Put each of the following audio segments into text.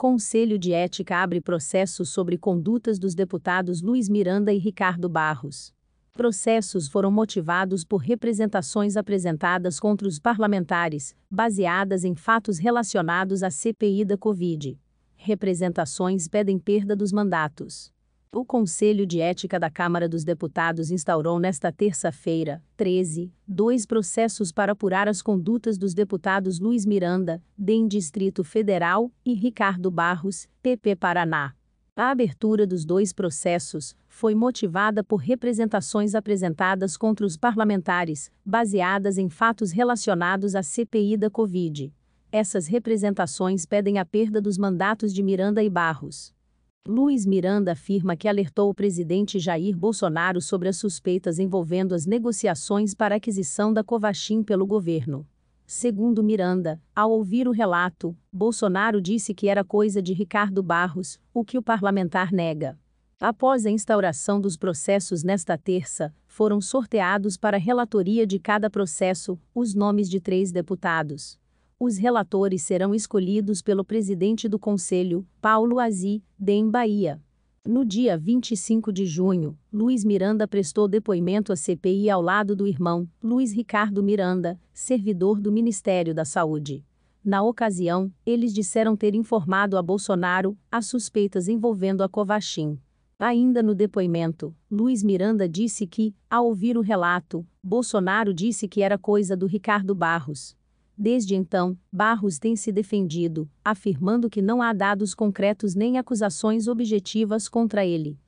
Conselho de Ética abre processo sobre condutas dos deputados Luiz Miranda e Ricardo Barros. Processos foram motivados por representações apresentadas contra os parlamentares, baseadas em fatos relacionados à CPI da Covid. Representações pedem perda dos mandatos. O Conselho de Ética da Câmara dos Deputados instaurou nesta terça-feira, 13, dois processos para apurar as condutas dos deputados Luiz Miranda, DEM Distrito Federal, e Ricardo Barros, PP Paraná. A abertura dos dois processos foi motivada por representações apresentadas contra os parlamentares, baseadas em fatos relacionados à CPI da Covid. Essas representações pedem a perda dos mandatos de Miranda e Barros. Luiz Miranda afirma que alertou o presidente Jair Bolsonaro sobre as suspeitas envolvendo as negociações para aquisição da Covaxin pelo governo. Segundo Miranda, ao ouvir o relato, Bolsonaro disse que era coisa de Ricardo Barros, o que o parlamentar nega. Após a instauração dos processos nesta terça, foram sorteados para a relatoria de cada processo os nomes de três deputados. Os relatores serão escolhidos pelo presidente do Conselho, Paulo Azi, DEM Bahia. No dia 25 de junho, Luiz Miranda prestou depoimento à CPI ao lado do irmão, Luiz Ricardo Miranda, servidor do Ministério da Saúde. Na ocasião, eles disseram ter informado a Bolsonaro as suspeitas envolvendo a Covaxin. Ainda no depoimento, Luiz Miranda disse que, ao ouvir o relato, Bolsonaro disse que era coisa do Ricardo Barros. Desde então, Barros tem se defendido, afirmando que não há dados concretos nem acusações objetivas contra ele.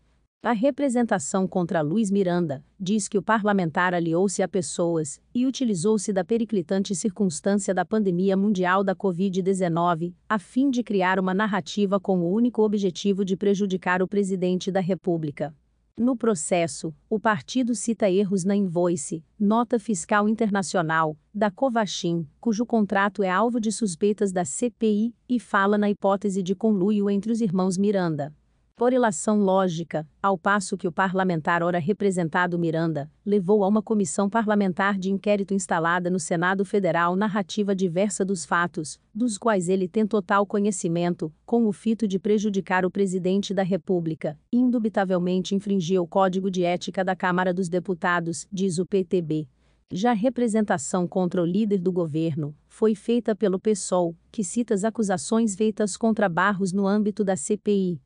A representação contra Luiz Miranda diz que o parlamentar aliou-se a pessoas e utilizou-se da periclitante circunstância da pandemia mundial da Covid-19, a fim de criar uma narrativa com o único objetivo de prejudicar o presidente da República. No processo, o partido cita erros na invoice, nota fiscal internacional, da Covaxin, cujo contrato é alvo de suspeitas da CPI, e fala na hipótese de conluio entre os irmãos Miranda por ilação lógica, ao passo que o parlamentar ora representado Miranda levou a uma comissão parlamentar de inquérito instalada no Senado Federal narrativa diversa dos fatos, dos quais ele tem total conhecimento, com o fito de prejudicar o presidente da República, indubitavelmente infringia o Código de Ética da Câmara dos Deputados, diz o PTB. Já a representação contra o líder do governo foi feita pelo PSOL, que cita as acusações feitas contra Barros no âmbito da CPI,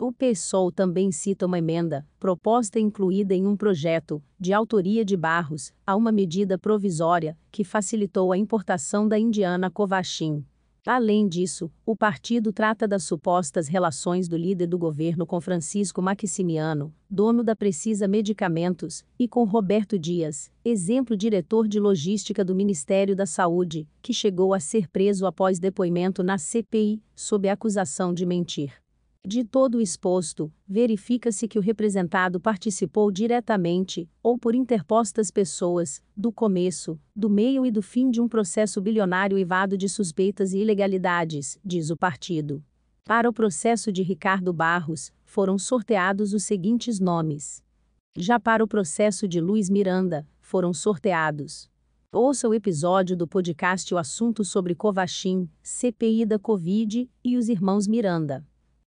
o PSOL também cita uma emenda, proposta incluída em um projeto, de autoria de Barros, a uma medida provisória, que facilitou a importação da indiana Covachim. Além disso, o partido trata das supostas relações do líder do governo com Francisco Maximiano, dono da Precisa Medicamentos, e com Roberto Dias, exemplo diretor de logística do Ministério da Saúde, que chegou a ser preso após depoimento na CPI, sob acusação de mentir. De todo o exposto, verifica-se que o representado participou diretamente, ou por interpostas pessoas, do começo, do meio e do fim de um processo bilionário evado de suspeitas e ilegalidades, diz o partido. Para o processo de Ricardo Barros, foram sorteados os seguintes nomes. Já para o processo de Luiz Miranda, foram sorteados. Ouça o episódio do podcast O Assunto sobre Covachim, CPI da Covid e os irmãos Miranda.